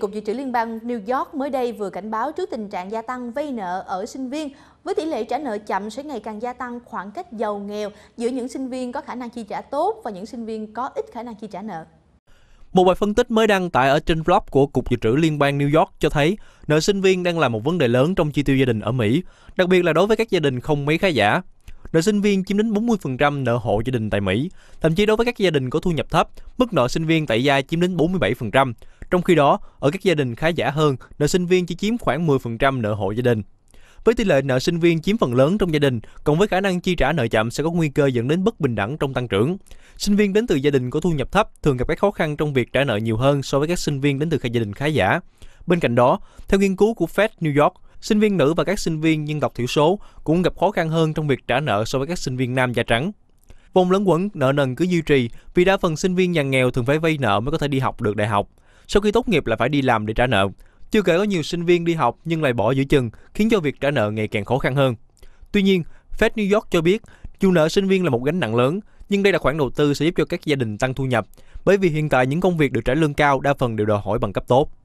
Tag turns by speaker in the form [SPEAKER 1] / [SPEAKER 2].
[SPEAKER 1] Cục Dự trữ Liên bang New York mới đây vừa cảnh báo trước tình trạng gia tăng vay nợ ở sinh viên, với tỷ lệ trả nợ chậm sẽ ngày càng gia tăng khoảng cách giàu nghèo giữa những sinh viên có khả năng chi trả tốt và những sinh viên có ít khả năng chi trả nợ.
[SPEAKER 2] Một bài phân tích mới đăng tải ở trên blog của Cục Dự trữ Liên bang New York cho thấy nợ sinh viên đang là một vấn đề lớn trong chi tiêu gia đình ở Mỹ, đặc biệt là đối với các gia đình không mấy khá giả nợ sinh viên chiếm đến 40% nợ hộ gia đình tại Mỹ. Thậm chí đối với các gia đình có thu nhập thấp, mức nợ sinh viên tại gia chiếm đến 47%. Trong khi đó, ở các gia đình khá giả hơn, nợ sinh viên chỉ chiếm khoảng 10% nợ hộ gia đình. Với tỷ lệ nợ sinh viên chiếm phần lớn trong gia đình, cộng với khả năng chi trả nợ chậm sẽ có nguy cơ dẫn đến bất bình đẳng trong tăng trưởng. Sinh viên đến từ gia đình có thu nhập thấp thường gặp các khó khăn trong việc trả nợ nhiều hơn so với các sinh viên đến từ các gia đình khá giả. Bên cạnh đó, theo nghiên cứu của Fed New York, sinh viên nữ và các sinh viên dân tộc thiểu số cũng gặp khó khăn hơn trong việc trả nợ so với các sinh viên nam da trắng. Vùng lớn quẩn nợ nần cứ duy trì vì đa phần sinh viên nhà nghèo thường phải vay nợ mới có thể đi học được đại học. Sau khi tốt nghiệp là phải đi làm để trả nợ. Chưa kể có nhiều sinh viên đi học nhưng lại bỏ giữa chừng, khiến cho việc trả nợ ngày càng khó khăn hơn. Tuy nhiên, Fed New York cho biết, dù nợ sinh viên là một gánh nặng lớn, nhưng đây là khoản đầu tư sẽ giúp cho các gia đình tăng thu nhập, bởi vì hiện tại những công việc được trả lương cao đa phần đều đòi hỏi bằng cấp tốt.